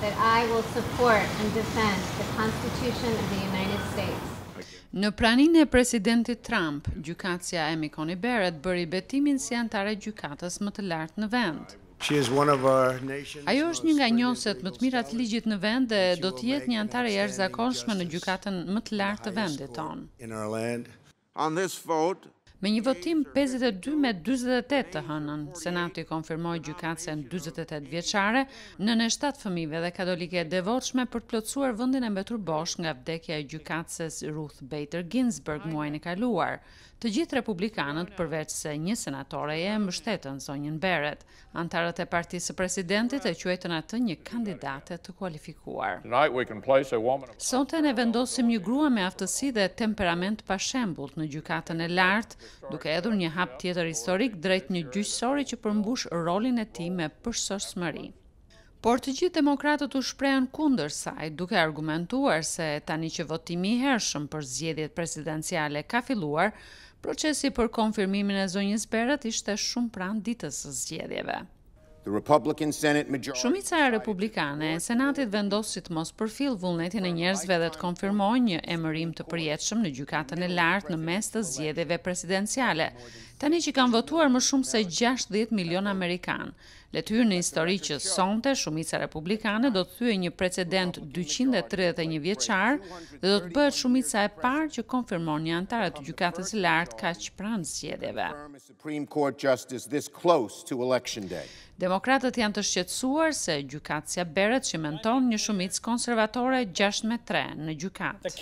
that I will support and defend the Constitution of the United States. Në pranin e presidentit Trump, gjukatësja e Mikoni Barrett bëri betimin si antare gjukatës më të lartë në vend. Ajo është një nga njësët më të mirat ligjit në vend dhe do të jetë një antare jërë zakonshme në gjukatën më të lartë të vendit tonë. On this vote, Me një votim 52 me 28 të hënën, Senati konfirmoj gjukacen 28 vjeqare, në në 7 fëmive dhe katolike devoqme për të plotësuar vëndin e mbetur bosh nga vdekja e gjukaces Ruth Bader Ginsburg muajnë e kaluar. Të gjithë republikanët përveç se një senatore e shtetën, zonjën Beret, antarët e partisë presidentit e quajtën atë një kandidate të kualifikuar. Sonte ne vendosim një grua me aftësi dhe temperament pa në gjykatën e lartë duke edhur një hap tjetër historik drejt një gjyqësori që përmbush rolin e ti me përsosmëri. Por të gjithë demokratët u shprehen kundër saj, duke argumentuar se tani që votimi i hershëm për zgjedhjet presidenciale ka filluar, procesi për konfirmimin e zonjës Berët ishte shumë pranë ditës së zgjedhjeve. Shumica e republikane e senatit vendosit mos përfil vullnetin e njerëzve dhe të konfirmoj një emërim të përjetëshëm në gjukatën e lartë në mes të zjedheve presidenciale. Tani që kanë votuar më shumë se 60 milion Amerikanë, Letyrë në histori që sonte, shumica republikane do të thyë një precedent 231 vjeqar dhe do të bëhet shumica e parë që konfirmon një antarët të gjukatës lartë ka që pranë zjedeve demokratët janë të shqetsuar se gjukatësja beret që menton një shumicë konservatore 6 me 3 në gjukatë.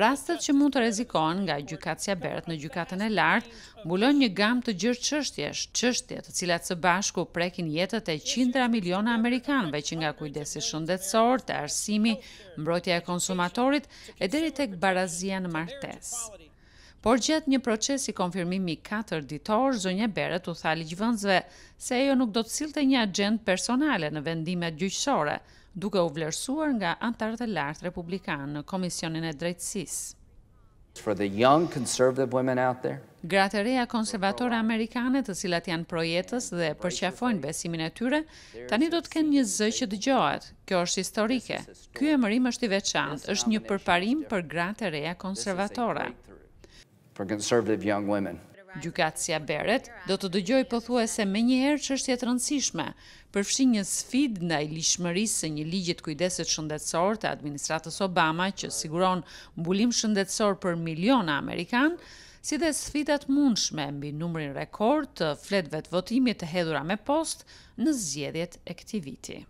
Rastet që mund të rezikon nga gjukatësja beret në gjukatën e lartë, mbulon një gam të gjërë qështjesh, qështje të cilat së bashku prekin jetët e qindra miliona Amerikanëve që nga kujdesi shëndetsor të arsimi, mbrojtja e konsumatorit e deri tek barazia në martesë. Por gjatë një procesi konfirmimi 4 ditor, zonja Beret u tha ligjvënësve se ajo nuk do të sillte një agent personale në vendimet gjyqësore, duke u vlerësuar nga antarët e lartë republikanë në Komisionin e Drejtësisë. For the young conservative women out there, Gratë reja konservatore amerikane të cilat janë projetës dhe përqafojnë besimin e tyre, tani do të kenë një zë që dëgjohet. Kjo është historike. Ky emërim është i veçantë, është një përparim për gratë reja konservatore for conservative young women. Gjukatësia Beret do të dëgjoj pëthua se me njëherë që është jetë rëndësishme, përfshin një sfid në i lishmërisë një ligjit kujdeset shëndetsor të administratës Obama që siguron mbulim shëndetsor për miliona Amerikanë, si dhe sfidat mundshme mbi numrin rekord të fletve të votimit të hedhura me post në zjedjet e këti viti.